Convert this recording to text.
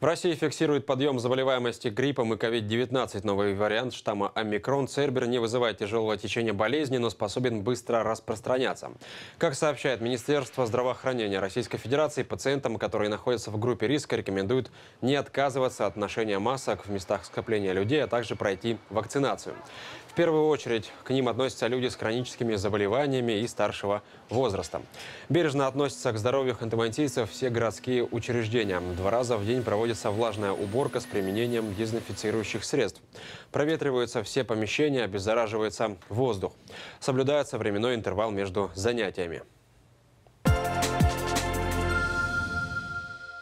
В России фиксирует подъем заболеваемости гриппом и COVID-19. Новый вариант штамма омикрон Цербер не вызывает тяжелого течения болезни, но способен быстро распространяться. Как сообщает Министерство здравоохранения Российской Федерации, пациентам, которые находятся в группе риска, рекомендуют не отказываться от ношения масок в местах скопления людей, а также пройти вакцинацию. В первую очередь к ним относятся люди с хроническими заболеваниями и старшего возраста. Бережно относятся к здоровью хантамантийцев все городские учреждения. Два раза в день проводят проводится влажная уборка с применением дезинфицирующих средств. Проветриваются все помещения, обеззараживается воздух. Соблюдается временной интервал между занятиями.